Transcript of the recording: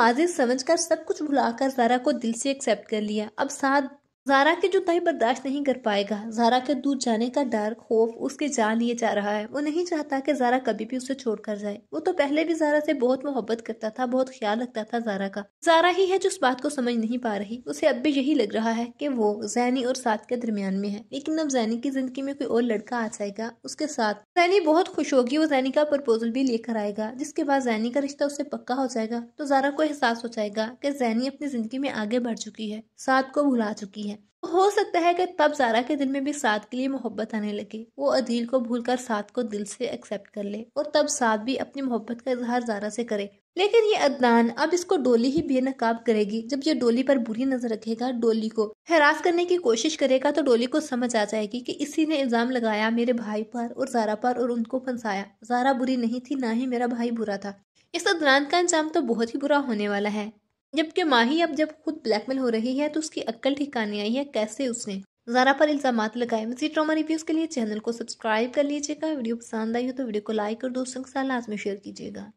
माजिद समझकर सब कुछ भुलाकर सारा को दिल से एक्सेप्ट कर लिया अब साथ जारा की जुताई बर्दाश्त नहीं कर पाएगा जारा के दूर जाने का डर खौफ उसके जान लिए जा रहा है वो नहीं चाहता कि जारा कभी भी उसे छोड़ कर जाए वो तो पहले भी जारा से बहुत मोहब्बत करता था बहुत ख्याल रखता था जारा का जारा ही है जो उस बात को समझ नहीं पा रही उसे अब भी यही लग रहा है कि वो जैनी और साथ के दरमियान में है लेकिन अब जैनी की जिंदगी में कोई और लड़का आ जाएगा उसके साथ जैनी बहुत खुश होगी वो जैनी का प्रपोजल भी लेकर आएगा जिसके बाद जैनी का रिश्ता उससे पक्का हो जाएगा तो जारा को एहसास हो जाएगा की जैनी अपनी जिंदगी में आगे बढ़ चुकी है साथ को भुला चुकी है है हो सकता है कि तब जारा के दिल में भी साथ के लिए मोहब्बत आने लगे वो अधील को भूलकर साथ को दिल से एक्सेप्ट कर ले और तब साथ भी अपनी मोहब्बत का इजहार जारा से करे लेकिन ये अदनान अब इसको डोली ही बेनकाब करेगी जब ये डोली पर बुरी नजर रखेगा डोली को हरास करने की कोशिश करेगा तो डोली को समझ आ जाएगी कि इसी ने इल्जाम लगाया मेरे भाई पर और जारा पर और उनको फंसाया जारा बुरी नहीं थी ना ही मेरा भाई बुरा था इस अदनान का अंजाम तो बहुत ही बुरा होने वाला है जबकि माही अब जब खुद ब्लैकमेल हो रही है तो उसकी अक्ल ठिकाने आई है कैसे उसने जारा पर इल्जाम लगाए मजीद ड्रामा रिव्यूज के लिए चैनल को सब्सक्राइब कर लीजिएगा वीडियो पसंद आई हो तो वीडियो को लाइक और दोस्तों के साथ लाजमी शेयर कीजिएगा